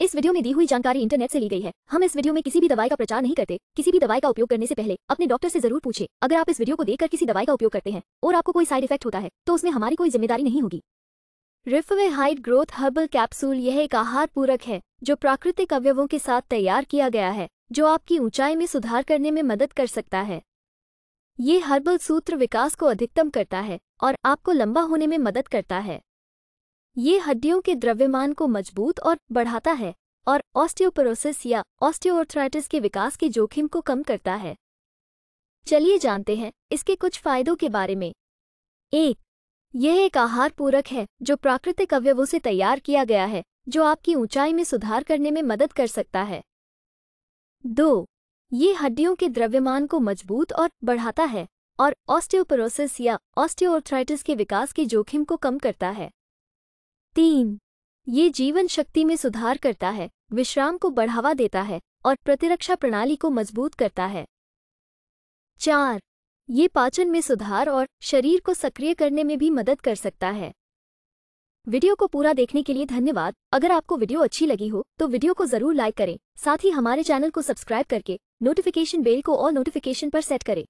इस वीडियो में दी हुई जानकारी इंटरनेट से ली गई है हम इस वीडियो में किसी भी दवाई का प्रचार नहीं करते किसी भी दवाई का उपयोग करने से पहले अपने डॉक्टर से जरूर पूछे अगर आप इस वीडियो को देखकर किसी दवाई का उपयोग करते हैं और आपको कोई साइड इफेक्ट होता है तो उसमें हमारी कोई जिम्मेदारी नहीं होगी रिफवे हाइट ग्रोथ हर्बल कैप्सूल यह एक आहार पूरक है जो प्राकृतिक अवयवों के साथ तैयार किया गया है जो आपकी ऊंचाई में सुधार करने में मदद कर सकता है ये हर्बल सूत्र विकास को अधिकतम करता है और आपको लंबा होने में मदद करता है ये हड्डियों के द्रव्यमान को मजबूत और बढ़ाता है और ऑस्टियोपोरोसिस या ऑस्टियोआर्थराइटिस के विकास के जोखिम को कम करता है चलिए जानते हैं इसके कुछ फायदों के बारे में एक यह एक आहार पूरक है जो प्राकृतिक अवयवों से तैयार किया गया है जो आपकी ऊंचाई में सुधार करने में मदद कर सकता है दो ये हड्डियों के द्रव्यमान को मजबूत और बढ़ाता है और ऑस्टियोपोरोसिस या ऑस्टियोआर्थराइटिस के विकास के जोखिम को कम करता है तीन ये जीवन शक्ति में सुधार करता है विश्राम को बढ़ावा देता है और प्रतिरक्षा प्रणाली को मजबूत करता है चार ये पाचन में सुधार और शरीर को सक्रिय करने में भी मदद कर सकता है वीडियो को पूरा देखने के लिए धन्यवाद अगर आपको वीडियो अच्छी लगी हो तो वीडियो को जरूर लाइक करें साथ ही हमारे चैनल को सब्सक्राइब करके नोटिफिकेशन बेल को और नोटिफिकेशन पर सेट करें